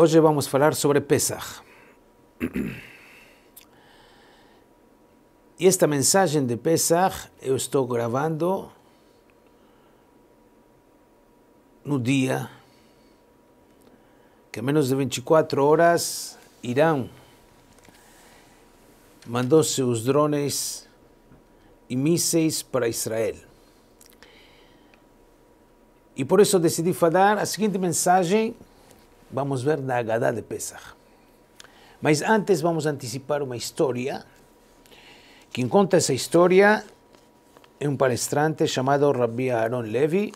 Hoje vamos falar sobre Pesach. E esta mensagem de Pesach eu estou gravando no dia que a menos de 24 horas Irã mandou seus drones e mísseis para Israel. E por isso decidi falar a seguinte mensagem vamos a ver la Haggadah de Pesach. Mas antes vamos a anticipar una historia. Quien cuenta esa historia es un palestrante llamado Rabbi Aaron Levi,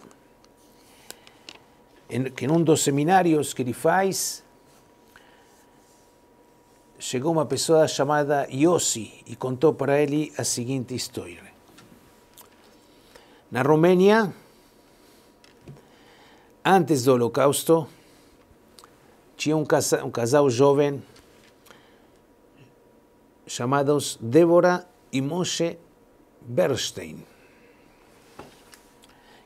que uno de los seminarios que él llegó una persona llamada llamada Yossi y contó para él la siguiente historia. En Rumania antes del Holocausto, un um casal, um casal Débora y Moshe Bernstein.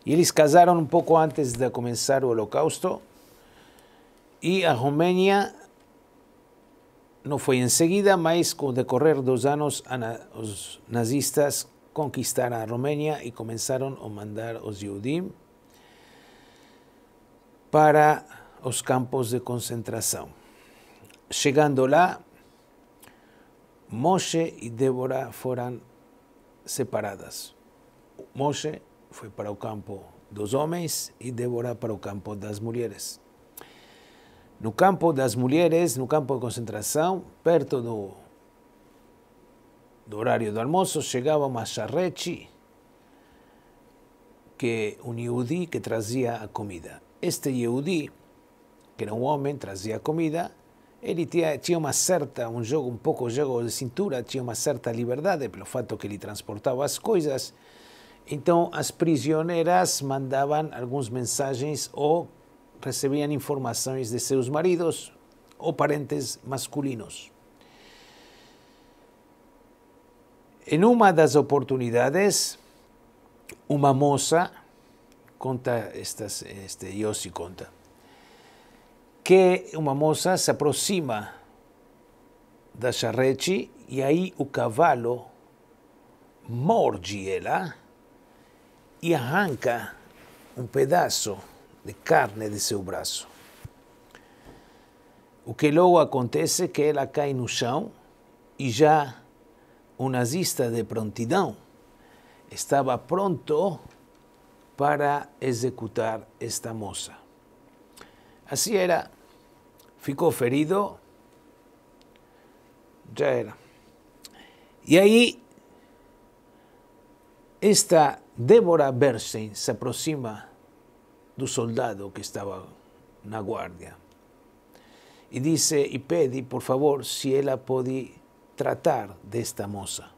Y ellos casaron un poco antes de comenzar el holocausto. Y a Rumenia no fue enseguida, más con decorrer dos años los nazistas conquistaron a Rumenia y comenzaron a mandar a los judíos para los campos de concentración. Llegando lá, Moshe y Débora fueron separadas. Moshe fue para el campo dos hombres. Y Débora para el campo das mujeres. No campo das mujeres, no campo de concentración. perto do, do horario do almoço, chegava Masharechi, que un Yehudi que traía a comida. Este Yehudi que era um homem, trazia comida, ele tinha, tinha uma certa, um jogo, um pouco jogo de cintura, tinha uma certa liberdade pelo fato que ele transportava as coisas. Então, as prisioneiras mandavam algumas mensagens ou recebiam informações de seus maridos ou parentes masculinos. Em uma das oportunidades, uma moça conta estas, este Yossi conta que uma moça se aproxima da charrete e aí o cavalo morde ela e arranca um pedaço de carne de seu braço. O que logo acontece é que ela cai no chão e já o nazista de prontidão estava pronto para executar esta moça. Assim era Ficó ferido, ya era. Y ahí esta Débora Bernstein se aproxima del soldado que estaba en la guardia y dice y pide por favor si ella puede tratar de esta moza.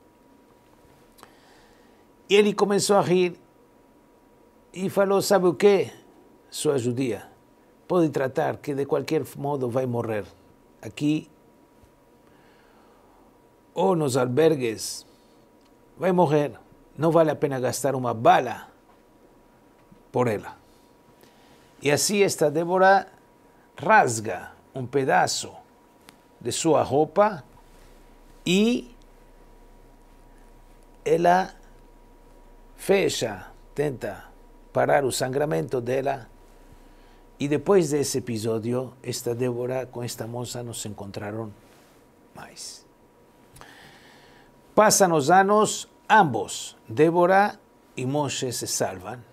Y él comenzó a rir y falou, sabe qué? Su ayudía. Puede tratar, que de cualquier modo va morir morrer. Aquí en nos albergues, Va a morir. No vale la pena gastar una bala por ella. Y así esta Débora rasga un pedazo de su ropa y ella fecha, tenta parar el sangramento la. Y después de ese episodio, esta Débora con esta moza nos encontraron más. Pasan los años, ambos, Débora y Moshe, se salvan.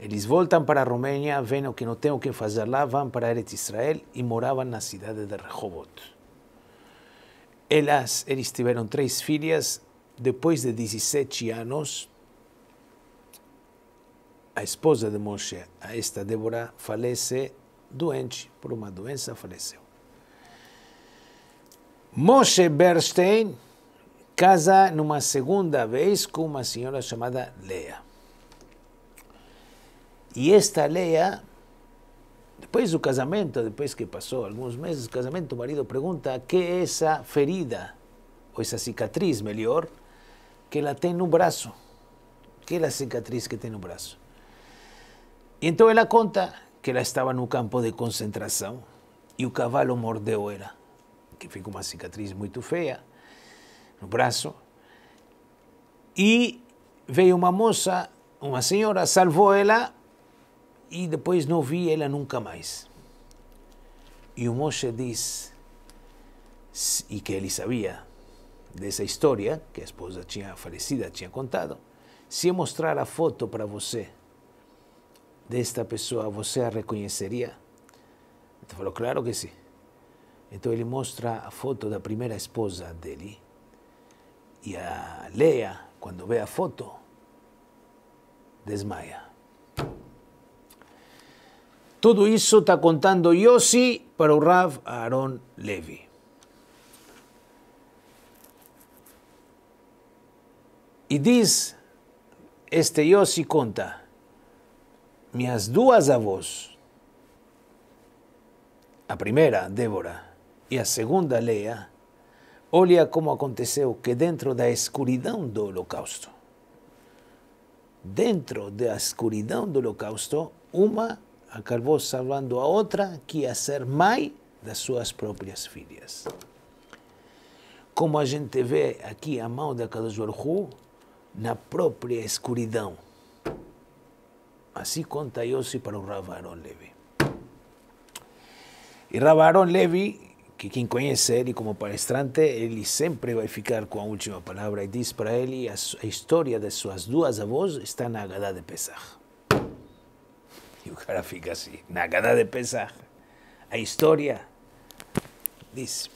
Ellos vuelven para Rumania, ven que no tengo que hacerla, van van para Eretz Israel y moraban en la ciudad de Rehoboth. Elas, ellos tuvieron tres filias después de 17 años. a esposa de Moshe, a esta Débora, falece doente, por uma doença faleceu. Moshe Bernstein casa numa segunda vez com uma senhora chamada Leia. E esta Leia, depois do casamento, depois que passou alguns meses do casamento, o marido pergunta que é essa ferida, ou essa cicatriz, melhor, que ela tem no braço. Que é a cicatriz que tem no braço? E Então ela conta que ela estava no campo de concentração e o cavalo mordeu ela, que ficou uma cicatriz muito feia no braço. E veio uma moça, uma senhora, salvou ela e depois não vi ela nunca mais. E o Moshe diz, e que ele sabia dessa história, que a esposa tinha falecida, tinha contado, se eu mostrar a foto para você Esta persona você a reconheceria? Ele claro que sí. Entonces le mostra a foto da primera esposa dele. Y e a Lea. Cuando vê a foto, desmaia. Todo eso está contando Yossi para o Rav Aaron Levi. Y e dice. este Yossi conta, minhas duas avós, a primeira, Débora, e a segunda, Leia, olha como aconteceu que dentro da escuridão do Holocausto, dentro da escuridão do Holocausto, uma acabou salvando a outra que ia ser mãe das suas próprias filhas. Como a gente vê aqui a mão da Kadosh Baruch Hu, na própria escuridão Así conta Yossi para o Rav Aaron E Rav Aaron que quem conhece ele como palestrante, ele sempre vai ficar com a última palavra e diz para ele a, história de suas duas avós está na Haggadah de Pesach. E o cara fica assim, na Haggadah de Pesach. A história diz...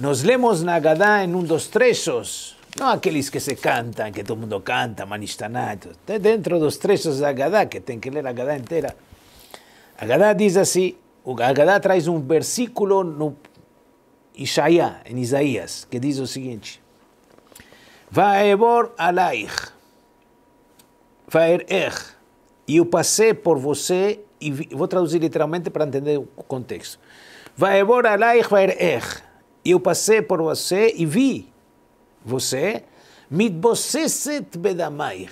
Nos lemos na Haggadah em um dos trechos não aqueles que se cantam, que todo mundo canta, manistanato. Até dentro dos trechos da Agadá, que tem que ler a Agadá inteira. A Agadá diz assim, a Agadá traz um versículo no em Isaías, que diz o seguinte. Vaevor alaich, vaerech. Er, e eu passei por você, e vou traduzir literalmente para entender o contexto. Vaevor alaich, vaerech. Er, e eu passei por você e vi você, é? mitbosseset bedamair.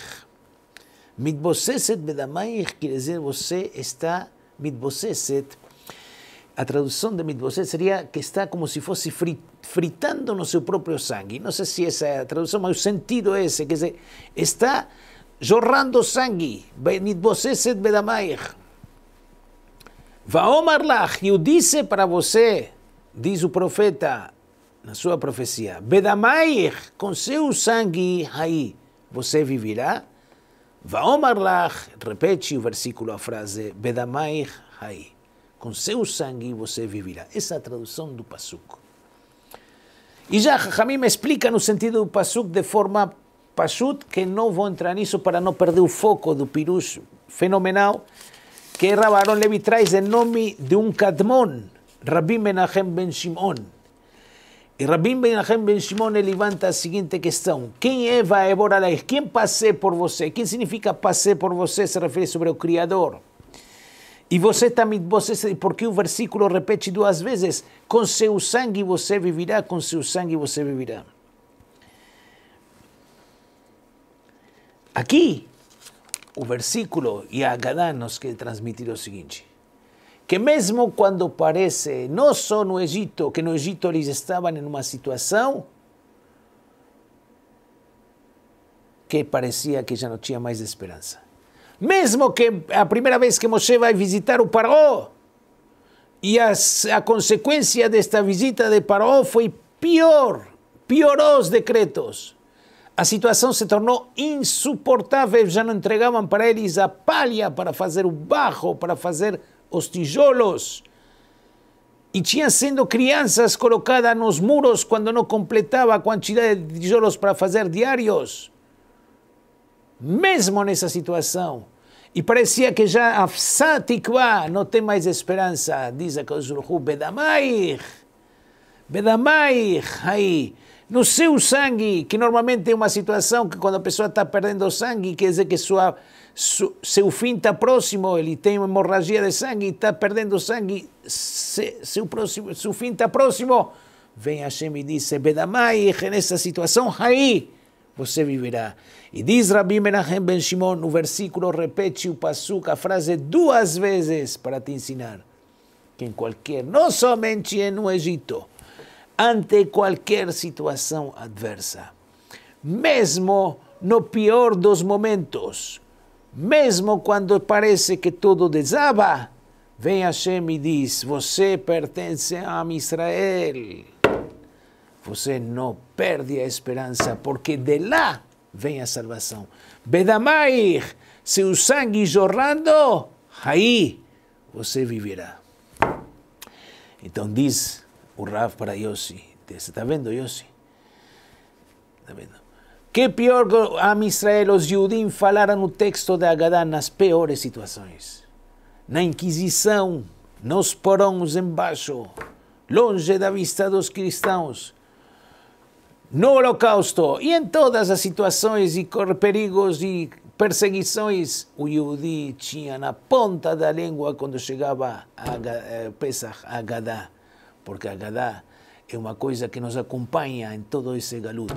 Mitbosseset bedamair quer dizer você está mitbosseset. A tradução de mitbosseset seria que está como se fosse fritando no seu próprio sangue. Não sei se essa é a tradução, mas o sentido é esse, quer dizer, está jorrando sangue. Mitbosseset bedamair. Vaomar lach, e disse para você, diz o profeta, na sua profecia, Bedamair, com seu sangue, aí você viverá. Vaomar lach, repete o versículo, a frase, Bedamair, aí, com seu sangue você viverá. Essa é a tradução do pasuk. E já Jamim explica no sentido do pasuk de forma Pashut, que não vou entrar nisso para não perder o foco do pirus fenomenal, que Rabaron Levi traz em nome de um Kadmon, Rabbi Menachem Ben Shimon. E Rabin Menachem Ben Shimon levanta a seguinte questão: Quem é Vaeboralai? Quem passei por você? Quem significa passei por você? Se refere sobre o Criador. E você também, você, porque o versículo repete duas vezes: Com seu sangue você viverá, com seu sangue você viverá. Aqui, o versículo e a Gadá nos quer transmitir o seguinte que mesmo quando parece, não só no Egito, que no Egito eles estavam em uma situação que parecia que já não tinha mais esperança. Mesmo que a primeira vez que Moshe vai visitar o Paró, e as, a consequência desta visita de Paró foi pior, piorou os decretos. A situação se tornou insuportável, já não entregavam para eles a palha para fazer o barro, para fazer os tijolos. E tinha sendo crianças colocadas nos muros quando não completava a quantidade de tijolos para fazer diários. Mesmo nessa situação. E parecia que já a Tikva não tem mais esperança, diz a Kozurhu Bedamair. Bedamair, aí no seu sangue, que normalmente é uma situação que quando a pessoa está perdendo sangue, quer dizer que sua, su, seu fim está próximo, ele tem uma hemorragia de sangue, está perdendo sangue, se, seu, próximo, seu fim está próximo, vem Hashem e diz, Bedamai, nessa situação, aí você viverá. E diz Rabi Menachem Ben Shimon, no versículo repete o passuca, a frase duas vezes para te ensinar, que em qualquer, não somente no Egito, ante qualquer situação adversa. Mesmo no pior dos momentos, mesmo quando parece que tudo desaba, vem Hashem e diz: Você pertence a Israel. Você não perde a esperança, porque de lá vem a salvação. Bedamair, seu sangue jorrando, aí você viverá. Então diz o Rav para Yossi. Você está vendo, Yossi? Está vendo? Que pior que a Israel, os Yudim falaram no texto de Agadá nas piores situações. Na Inquisição, nos porões embaixo, longe da vista dos cristãos. No Holocausto e em todas as situações e perigos e perseguições, o Yudi tinha na ponta da língua quando chegava a eh, Pesach a Gadá porque a Gadá é uma coisa que nos acompanha em todo esse galut.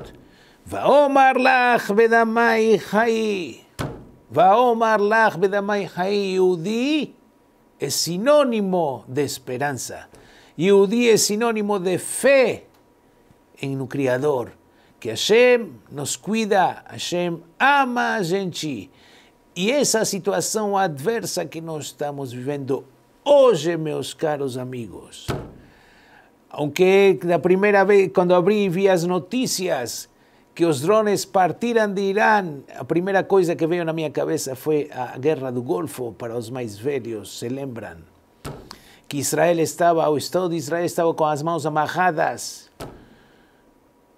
Vaomar lach bedamai hai. Vaomar lach bedamai hai. Yudi é sinônimo de esperança. Yudi é sinônimo de fé em no Criador. Que Hashem nos cuida, Hashem ama a gente. E essa situação adversa que nós estamos vivendo hoje, meus caros amigos, Aunque la primera vez, cuando abrí, vi noticias que los drones partiran de Irán, la primera cosa que veo en mi cabeza fue la Guerra del Golfo, para los más viejos, se lembran? Que Israel estaba, o Estado de Israel estaba con las manos amajadas.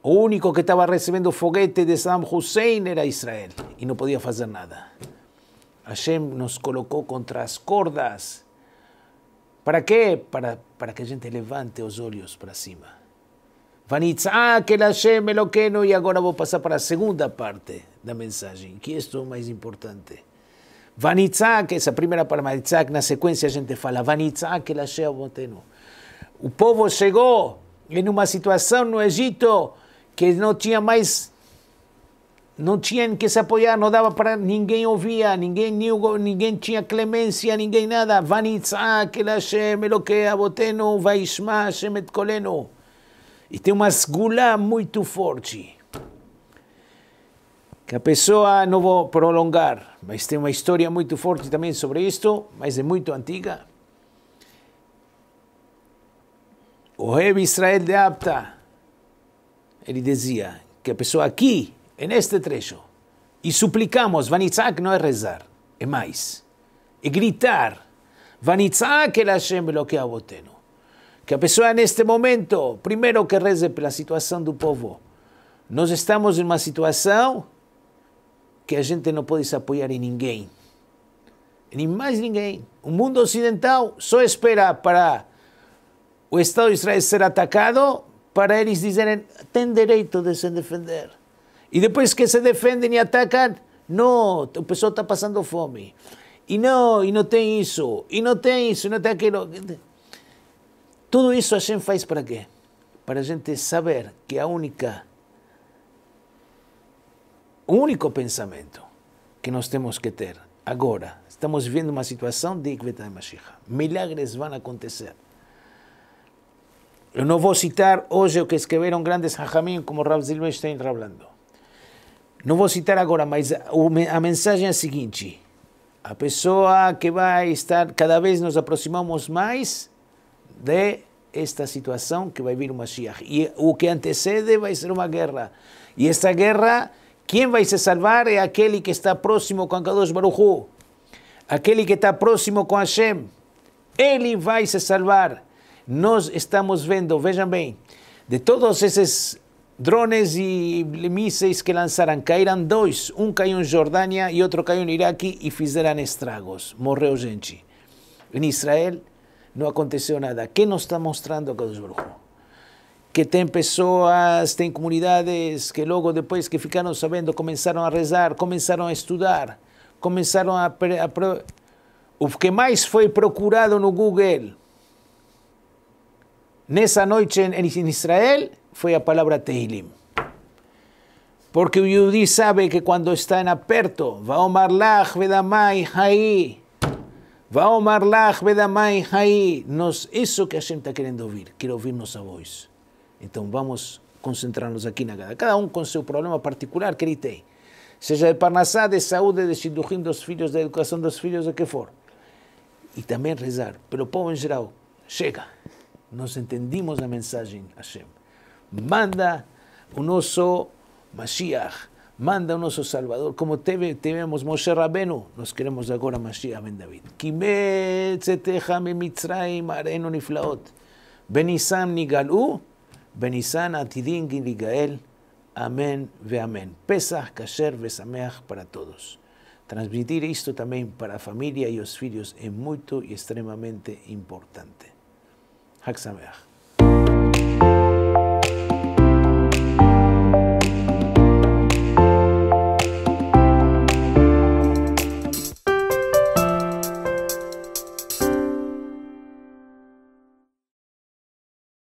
único que estaba recibiendo foguete de Saddam Hussein era Israel y no podía hacer nada. Hashem nos colocó contra las cordas Para quê? Para, para que a gente levante os olhos para cima. Vanitzak ah, el Hashem Eloqueno. E agora vou passar para a segunda parte da mensagem, que isto é o mais importante. Vanitzak, ah, essa primeira palavra ah, na sequência a gente fala Vanitzak el Hashem Eloqueno. É o povo chegou em uma situação no Egito que não tinha mais não tinha em que se apoiar, não dava para ninguém ouvia, ninguém ninguém tinha clemência, ninguém nada. Vanitzak ah, el Hashem é Elokei é, Avotenu, Vaishma Hashem et Kolenu. E tem uma esgula muito forte. Que a pessoa, não vou prolongar, mas tem uma história muito forte também sobre isto, mas é muito antiga. O rei Israel de Apta, ele dizia que a pessoa aqui en este trecho. E suplicamos, Vanitzak não é rezar, é mais. É gritar, Vanitzak el Hashem Elokeavotenu. Que a pessoa neste momento, primeiro que reze pela situação do povo. Nós estamos em uma situação que a gente não pode se apoiar em ninguém. nem mais ninguém. O mundo ocidental só espera para o Estado de Israel ser atacado para eles dizerem tem direito de se defender. E depois que se defendem e atacam, não, o pessoal está passando fome. E não, e não tem isso, e não tem isso, e não tem aquilo. Tudo isso a gente faz para quê? Para a gente saber que a única, o único pensamento que nós temos que ter agora, estamos vivendo uma situação de Ikveta de Mashiach. Milagres vão acontecer. Eu não vou citar hoje o que escreveram grandes hajamim como Rav Zilbenstein Rablando. Não vou citar agora, mas a mensagem é a seguinte: a pessoa que vai estar, cada vez nos aproximamos mais de esta situação que vai vir o Mashiach. E o que antecede vai ser uma guerra. E esta guerra, quem vai se salvar é aquele que está próximo com Kadosh Baruch Hu. Aquele que está próximo com Hashem. Ele vai se salvar. Nós estamos vendo, vejam bem, de todos esses Drones e mísseis que lançaram caíram dois, um caiu em Jordânia e outro caiu no Iraque e fizeram estragos. Morreu gente. Em Israel não aconteceu nada. que nos está mostrando Kadosh Baruch Que tem pessoas, tem comunidades que logo depois que ficaram sabendo começaram a rezar, começaram a estudar, começaram a... a o que mais foi procurado no Google nessa noite em Israel fue a palabra Tehilim. Porque o yudí sabe que cuando está en aperto, va Omar Lach Vedamai, Hai, va Omar Lach Vedamai, Hai, nos, eso que Hashem está querendo ouvir, quer ouvir a voz. Então vamos concentrar-nos aqui na Gada, cada um com seu problema particular querite seja de Parnassá, de saúde, de Shidduchim dos filhos, da educação dos filhos, o que for. E também rezar, pelo povo em geral, chega, nós entendimos a mensagem Hashem. Manda un oso Mashiach, manda un oso salvador, como te, te Moshe Rabenu, nos queremos ahora Mashiach ben David. benisam nigalú, benisam atidin giligael amén ve amén. Pesach, kasher, besameach para todos. Transmitir esto también para familia y los hijos es muy y extremadamente importante. Hak